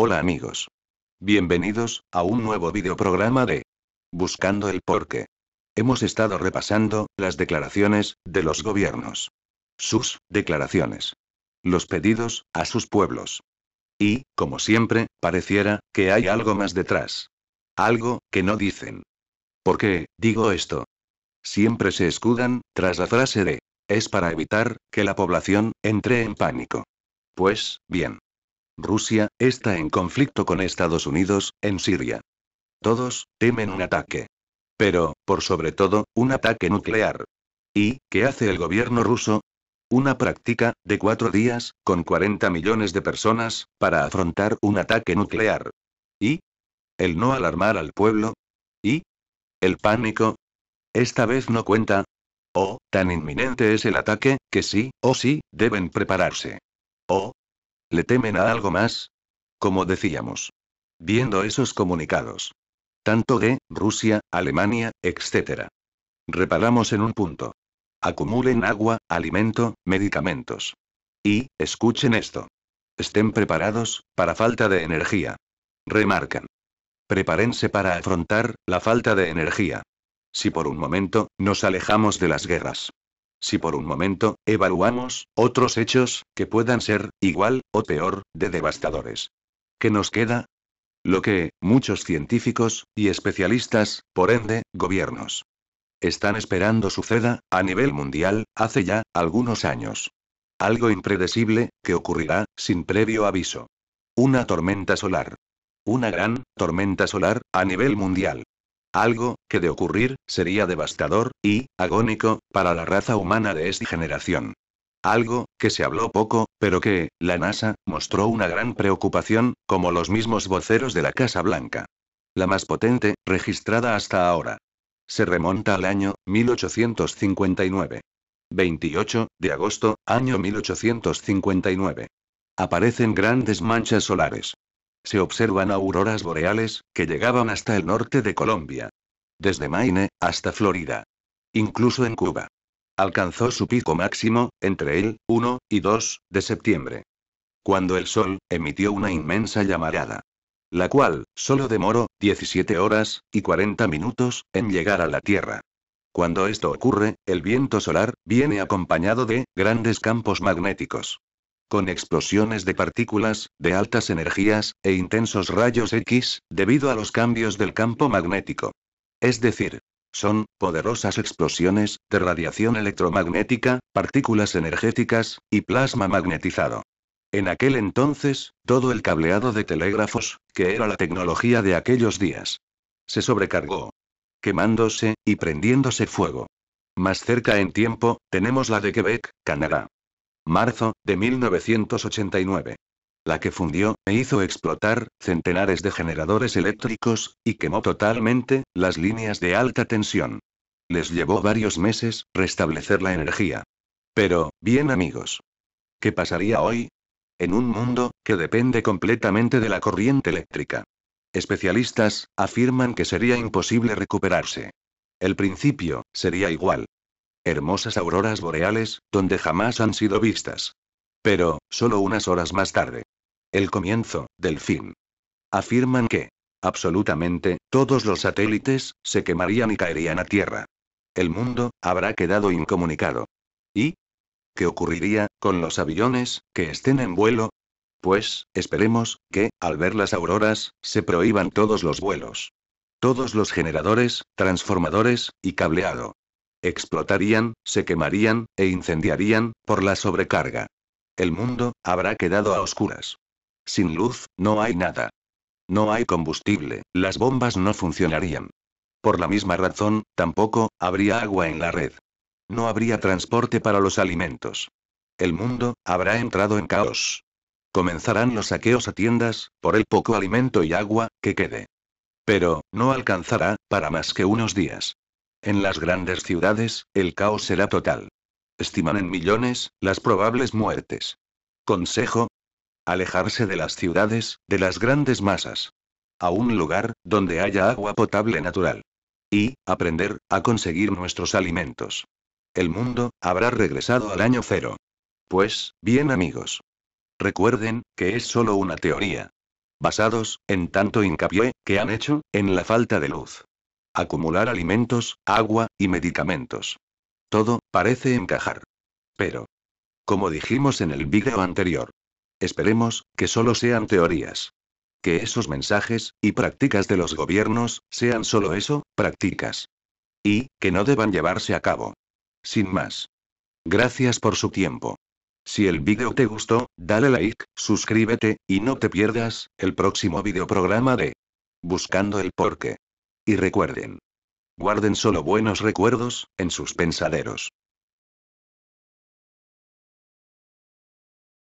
Hola amigos. Bienvenidos, a un nuevo videoprograma de Buscando el Porqué. Hemos estado repasando, las declaraciones, de los gobiernos. Sus, declaraciones. Los pedidos, a sus pueblos. Y, como siempre, pareciera, que hay algo más detrás. Algo, que no dicen. ¿Por qué, digo esto? Siempre se escudan, tras la frase de, es para evitar, que la población, entre en pánico. Pues, bien. Rusia, está en conflicto con Estados Unidos, en Siria. Todos, temen un ataque. Pero, por sobre todo, un ataque nuclear. ¿Y qué hace el gobierno ruso? Una práctica, de cuatro días, con 40 millones de personas, para afrontar un ataque nuclear. ¿Y? ¿El no alarmar al pueblo? ¿Y? ¿El pánico? Esta vez no cuenta. Oh, tan inminente es el ataque, que sí, o sí, deben prepararse. Oh, ¿Le temen a algo más? Como decíamos. Viendo esos comunicados. Tanto de Rusia, Alemania, etc. Reparamos en un punto. Acumulen agua, alimento, medicamentos. Y, escuchen esto. Estén preparados, para falta de energía. Remarcan. Prepárense para afrontar la falta de energía. Si por un momento, nos alejamos de las guerras. Si por un momento, evaluamos, otros hechos, que puedan ser, igual, o peor, de devastadores. ¿Qué nos queda? Lo que, muchos científicos, y especialistas, por ende, gobiernos, están esperando suceda, a nivel mundial, hace ya, algunos años. Algo impredecible, que ocurrirá, sin previo aviso. Una tormenta solar. Una gran tormenta solar, a nivel mundial. Algo, que de ocurrir, sería devastador, y, agónico, para la raza humana de esta generación. Algo, que se habló poco, pero que, la NASA, mostró una gran preocupación, como los mismos voceros de la Casa Blanca. La más potente, registrada hasta ahora. Se remonta al año 1859. 28, de agosto, año 1859. Aparecen grandes manchas solares se observan auroras boreales, que llegaban hasta el norte de Colombia. Desde Maine, hasta Florida. Incluso en Cuba. Alcanzó su pico máximo, entre el 1 y 2 de septiembre. Cuando el sol emitió una inmensa llamarada. La cual, solo demoró 17 horas y 40 minutos en llegar a la Tierra. Cuando esto ocurre, el viento solar viene acompañado de grandes campos magnéticos con explosiones de partículas, de altas energías, e intensos rayos X, debido a los cambios del campo magnético. Es decir, son poderosas explosiones de radiación electromagnética, partículas energéticas, y plasma magnetizado. En aquel entonces, todo el cableado de telégrafos, que era la tecnología de aquellos días, se sobrecargó, quemándose y prendiéndose fuego. Más cerca en tiempo, tenemos la de Quebec, Canadá marzo, de 1989. La que fundió, e hizo explotar, centenares de generadores eléctricos, y quemó totalmente, las líneas de alta tensión. Les llevó varios meses, restablecer la energía. Pero, bien amigos. ¿Qué pasaría hoy? En un mundo, que depende completamente de la corriente eléctrica. Especialistas, afirman que sería imposible recuperarse. El principio, sería igual hermosas auroras boreales, donde jamás han sido vistas. Pero, solo unas horas más tarde. El comienzo, del fin. Afirman que, absolutamente, todos los satélites, se quemarían y caerían a tierra. El mundo, habrá quedado incomunicado. ¿Y? ¿Qué ocurriría, con los aviones, que estén en vuelo? Pues, esperemos, que, al ver las auroras, se prohíban todos los vuelos. Todos los generadores, transformadores, y cableado explotarían, se quemarían, e incendiarían, por la sobrecarga. El mundo, habrá quedado a oscuras. Sin luz, no hay nada. No hay combustible, las bombas no funcionarían. Por la misma razón, tampoco, habría agua en la red. No habría transporte para los alimentos. El mundo, habrá entrado en caos. Comenzarán los saqueos a tiendas, por el poco alimento y agua, que quede. Pero, no alcanzará, para más que unos días. En las grandes ciudades, el caos será total. Estiman en millones las probables muertes. Consejo. Alejarse de las ciudades, de las grandes masas. A un lugar donde haya agua potable natural. Y, aprender, a conseguir nuestros alimentos. El mundo, habrá regresado al año cero. Pues, bien amigos. Recuerden, que es solo una teoría. Basados, en tanto hincapié, que han hecho, en la falta de luz acumular alimentos, agua, y medicamentos. Todo, parece encajar. Pero. Como dijimos en el vídeo anterior. Esperemos, que solo sean teorías. Que esos mensajes, y prácticas de los gobiernos, sean solo eso, prácticas. Y, que no deban llevarse a cabo. Sin más. Gracias por su tiempo. Si el vídeo te gustó, dale like, suscríbete, y no te pierdas, el próximo programa de Buscando el porqué. Y recuerden. Guarden solo buenos recuerdos, en sus pensaderos.